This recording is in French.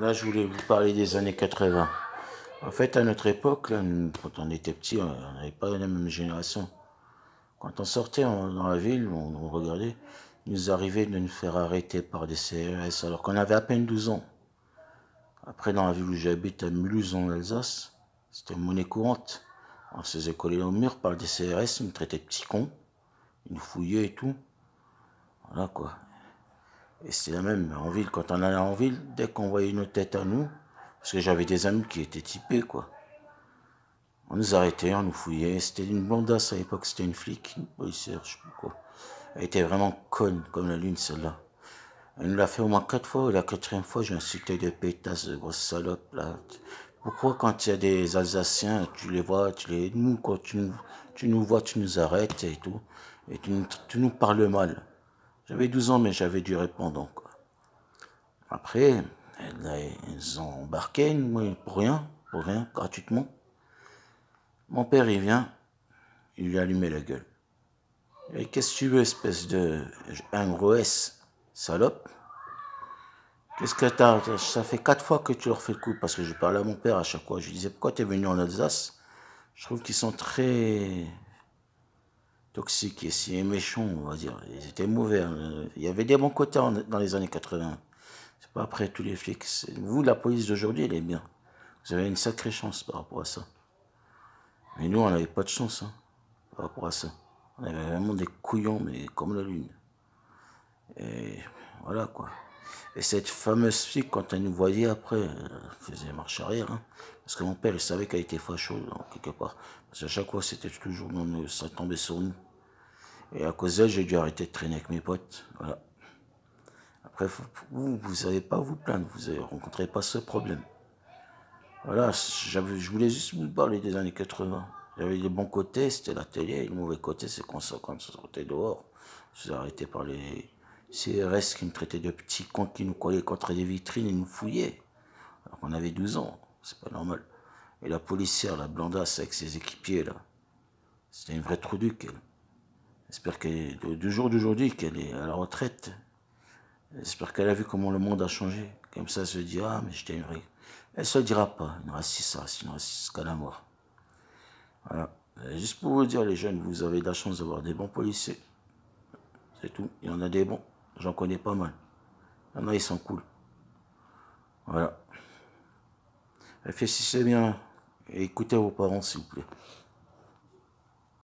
Là, je voulais vous parler des années 80. En fait, à notre époque, quand on était petit, on n'avait pas la même génération. Quand on sortait dans la ville, on, regardait, il nous arrivait de nous faire arrêter par des CRS alors qu'on avait à peine 12 ans. Après, dans la ville où j'habite, à Mulhouse, en Alsace, c'était monnaie courante. On se faisait coller au mur par des CRS, ils nous traitaient de petits cons, ils nous fouillaient et tout. Voilà quoi. Et c'était la même en ville. Quand on allait en ville, dès qu'on voyait nos têtes à nous, parce que j'avais des amis qui étaient typés, quoi. On nous arrêtait, on nous fouillait. C'était une blondasse à l'époque, c'était une flic, une policière, je sais pas quoi. Elle était vraiment conne comme la lune, celle-là. Elle nous l'a fait au moins quatre fois, et la quatrième fois, j'ai incité des pétasses de grosses salopes, Pourquoi quand il y a des Alsaciens, tu les vois, tu les... Nous, quand tu nous, vois, tu nous arrêtes et tout, et tu nous parles mal. J'avais 12 ans, mais j'avais dû répondre. Donc Après, ils ont embarqué, pour rien, pour rien, gratuitement. Mon père, il vient, il lui a allumé la gueule. Et qu'est-ce que tu veux, espèce de un salope Qu'est-ce que t'as Ça fait quatre fois que tu leur fais le coup, parce que je parlais à mon père à chaque fois. Je lui disais, pourquoi t'es venu en Alsace Je trouve qu'ils sont très toxiques et si méchants, on va dire. Ils étaient mauvais. Hein. Il y avait des bons côtés dans les années 80. C'est pas après tous les flics. Vous, la police d'aujourd'hui, elle est bien. Vous avez une sacrée chance par rapport à ça. Mais nous, on n'avait pas de chance hein, par rapport à ça. On avait vraiment des couillons, mais comme la lune. Et voilà quoi. Et cette fameuse fille, quand elle nous voyait après, elle faisait marche arrière. Hein. parce que mon père, il savait qu'elle était fâchée, hein, quelque part. Parce qu'à chaque fois, c'était toujours, ça tombait sur nous. Et à cause d'elle, j'ai dû arrêter de traîner avec mes potes. Après, vous, vous savez pas vous plaindre, vous ne rencontrez pas ce problème. Voilà, je voulais juste vous parler des années 80. J'avais les bons côtés, c'était la télé, et le mauvais côté, c'est qu'on sortait dehors. Je suis arrêté par les, c'est reste qui nous traitait de petits cons qui nous collaient contre des vitrines et nous fouillait Alors qu'on avait 12 ans, c'est pas normal. Et la policière, la blandasse avec ses équipiers là, c'était une vraie trouduque elle. J'espère qu'elle du jour d'aujourd'hui qu'elle est à la retraite. J'espère qu'elle a vu comment le monde a changé. Comme ça, elle se dit, ah, mais j'étais une vraie. Elle se dira pas, une raciste, une raciste qu'à la mort. Voilà. Euh, juste pour vous dire, les jeunes, vous avez de la chance d'avoir des bons policiers. C'est tout. Il y en a des bons. J'en connais pas mal. Maintenant, ils sont cool. Voilà. Réfléchissez bien et écoutez vos parents, s'il vous plaît.